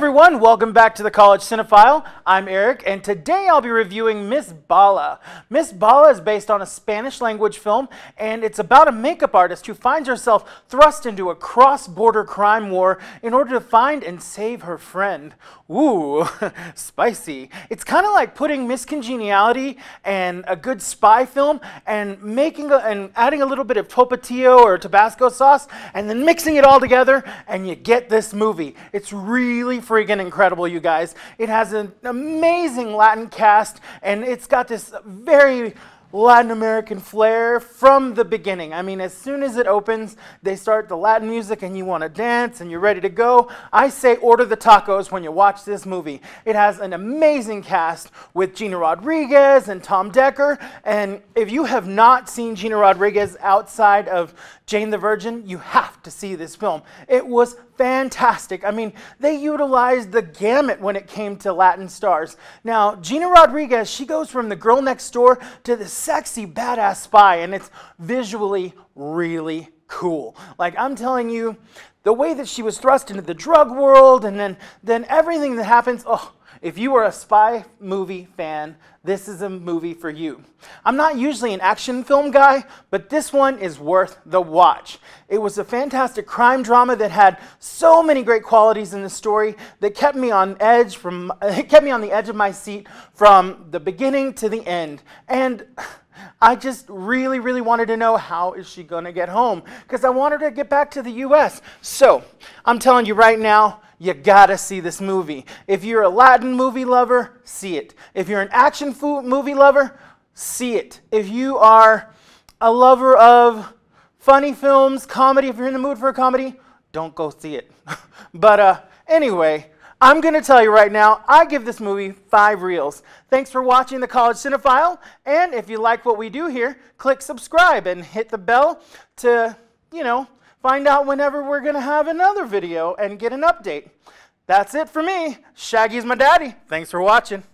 everyone, welcome back to the College Cinephile. I'm Eric, and today I'll be reviewing Miss Bala. Miss Bala is based on a Spanish language film, and it's about a makeup artist who finds herself thrust into a cross border crime war in order to find and save her friend. Ooh, spicy. It's kind of like putting Miss Congeniality and a good spy film and making a, and adding a little bit of Topatillo or Tabasco sauce and then mixing it all together, and you get this movie. It's really freaking incredible, you guys. It has an amazing Latin cast, and it's got this very Latin American flair from the beginning. I mean, as soon as it opens, they start the Latin music and you want to dance and you're ready to go. I say order the tacos when you watch this movie. It has an amazing cast with Gina Rodriguez and Tom Decker. And if you have not seen Gina Rodriguez outside of Jane the Virgin, you have to see this film. It was fantastic. I mean, they utilized the gamut when it came to Latin stars. Now, Gina Rodriguez, she goes from the girl next door to the sexy, badass spy, and it's visually really cool. Like, I'm telling you, the way that she was thrust into the drug world and then, then everything that happens, oh, if you are a spy movie fan, this is a movie for you. I'm not usually an action film guy, but this one is worth the watch. It was a fantastic crime drama that had so many great qualities in the story that kept me on edge from it kept me on the edge of my seat from the beginning to the end. And I just really, really wanted to know how is she going to get home because I want her to get back to the U.S. So I'm telling you right now, you gotta see this movie. If you're a Latin movie lover, see it. If you're an action movie lover, see it. If you are a lover of funny films, comedy, if you're in the mood for a comedy, don't go see it. but uh, anyway, I'm going to tell you right now, I give this movie five reels. Thanks for watching The College Cinephile. And if you like what we do here, click subscribe and hit the bell to, you know, find out whenever we're going to have another video and get an update. That's it for me. Shaggy's my daddy. Thanks for watching.